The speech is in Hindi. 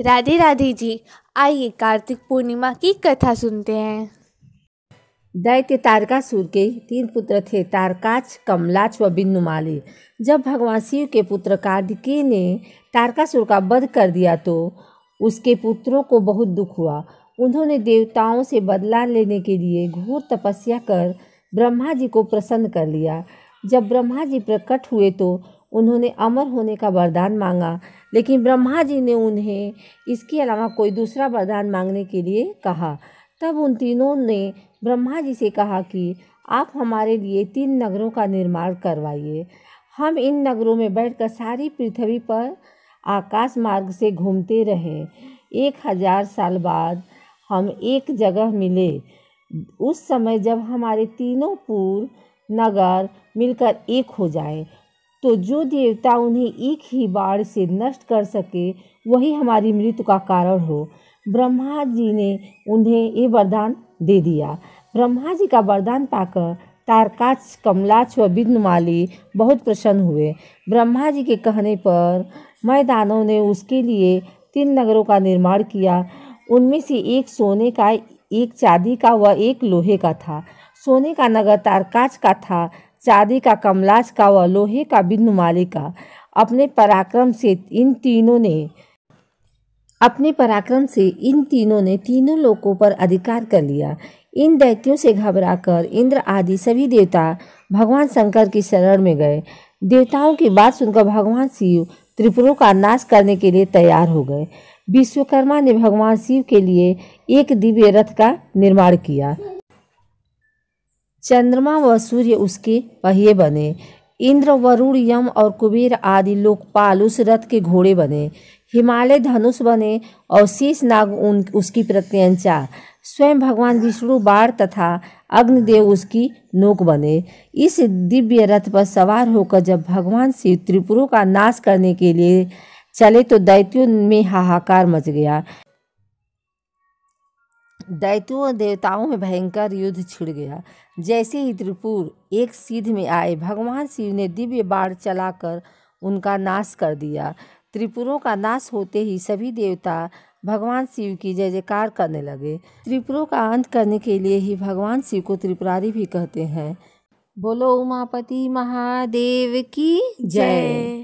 राधे राधे जी आइए कार्तिक पूर्णिमा की कथा सुनते हैं दैत्य तारकासुर के तीन पुत्र थे तारकाच कमलाच व बिन्दुमाली जब भगवान शिव के पुत्र कार्तिकेय ने तारकासुर का वध कर दिया तो उसके पुत्रों को बहुत दुख हुआ उन्होंने देवताओं से बदला लेने के लिए घोर तपस्या कर ब्रह्मा जी को प्रसन्न कर लिया जब ब्रह्मा जी प्रकट हुए तो उन्होंने अमर होने का वरदान मांगा लेकिन ब्रह्मा जी ने उन्हें इसके अलावा कोई दूसरा वरदान मांगने के लिए कहा तब उन तीनों ने ब्रह्मा जी से कहा कि आप हमारे लिए तीन नगरों का निर्माण करवाइए हम इन नगरों में बैठकर सारी पृथ्वी पर आकाश मार्ग से घूमते रहें एक हजार साल बाद हम एक जगह मिले उस समय जब हमारे तीनों पूर्व नगर मिलकर एक हो जाएं तो जो देवता उन्हें एक ही बाढ़ से नष्ट कर सके वही हमारी मृत्यु का कारण हो ब्रह्मा जी ने उन्हें ये वरदान दे दिया ब्रह्मा जी का वरदान पाकर तारकाच कमलाच व माली बहुत प्रसन्न हुए ब्रह्मा जी के कहने पर मैदानों ने उसके लिए तीन नगरों का निर्माण किया उनमें से एक सोने का एक चांदी का व एक लोहे का था सोने का नगर तारकाच का था चांदी का कमलाज का व लोहे का बिंदु मालिका अपने पराक्रम से इन तीनों ने अपने पराक्रम से इन तीनों ने तीनों लोकों पर अधिकार कर लिया इन दैत्यों से घबराकर इंद्र आदि सभी देवता भगवान शंकर की शरण में गए देवताओं की बात सुनकर भगवान शिव त्रिपुरों का नाश करने के लिए तैयार हो गए विश्वकर्मा ने भगवान शिव के लिए एक दिव्य रथ का निर्माण किया चंद्रमा व सूर्य उसके पहिए बने इंद्र वरुण यम और कुबेर आदि लोकपाल उस रथ के घोड़े बने हिमालय धनुष बने और शीश नाग उन उसकी प्रत्यंचा स्वयं भगवान विष्णु बाढ़ तथा अग्निदेव उसकी नोक बने इस दिव्य रथ पर सवार होकर जब भगवान शिव त्रिपुरों का नाश करने के लिए चले तो दैत्यों में हाहाकार मच गया दैत्यों और देवताओं में भयंकर युद्ध छिड़ गया जैसे ही त्रिपुर एक सीध में आए भगवान शिव ने दिव्य बाढ़ चलाकर उनका नाश कर दिया त्रिपुरों का नाश होते ही सभी देवता भगवान शिव की जय जयकार करने लगे त्रिपुरों का अंत करने के लिए ही भगवान शिव को त्रिपुरारी भी कहते हैं बोलो उमापति महादेव की जय